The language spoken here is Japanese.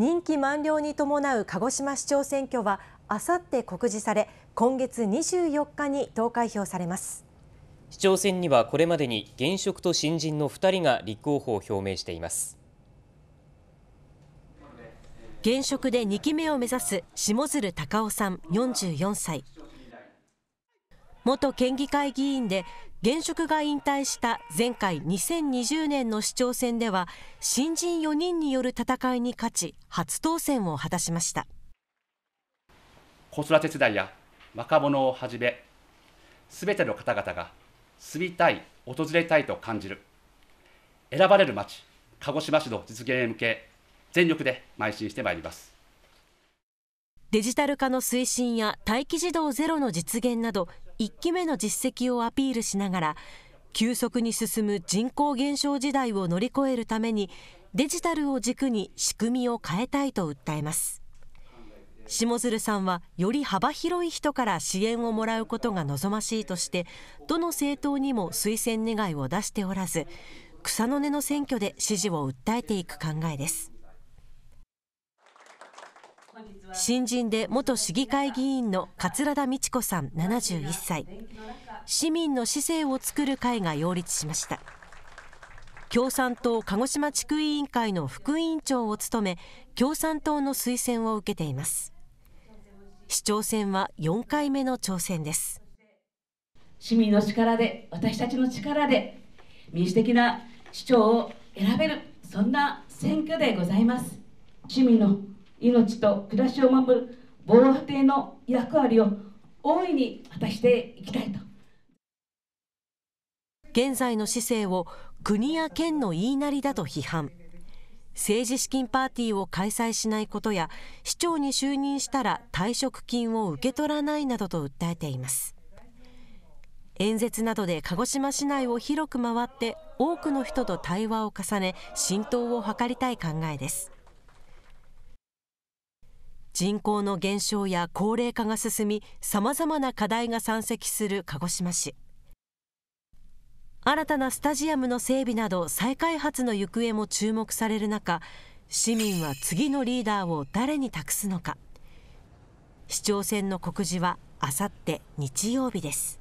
任期満了に伴う鹿児島市長選挙はあさって告示され今月24日に投開票されます市長選にはこれまでに現職と新人の2人が立候補を表明しています現職で2期目を目指す下鶴隆夫さん44歳元県議会議員で現職が引退した前回2020年の市長選では新人4人による戦いに勝ち初当選を果たしました子育て世代や若者をはじめすべての方々が住みたい訪れたいと感じる選ばれる町鹿児島市の実現へ向け全力で邁進してまいりますデジタル化の推進や待機児童ゼロの実現など1期目の実績をアピールしながら急速に進む人口減少時代を乗り越えるためにデジタルを軸に仕組みを変えたいと訴えます下鶴さんはより幅広い人から支援をもらうことが望ましいとしてどの政党にも推薦願いを出しておらず草の根の選挙で支持を訴えていく考えです新人で元市議会議員の桂田美智子さん71歳市民の市政を作る会が擁立しました共産党鹿児島地区委員会の副委員長を務め共産党の推薦を受けています市長選は4回目の挑戦です市民の力で私たちの力で民主的な市長を選べるそんな選挙でございます市民の命と暮らしを守る防波堤の役割を大いに果たしていきたいと現在の市政を国や県の言いなりだと批判政治資金パーティーを開催しないことや市長に就任したら退職金を受け取らないなどと訴えています演説などで鹿児島市内を広く回って多くの人と対話を重ね浸透を図りたい考えです人口の減少や高齢化が進みさまざまな課題が山積する鹿児島市新たなスタジアムの整備など再開発の行方も注目される中市民は次のリーダーを誰に託すのか市長選の告示はあさって日曜日です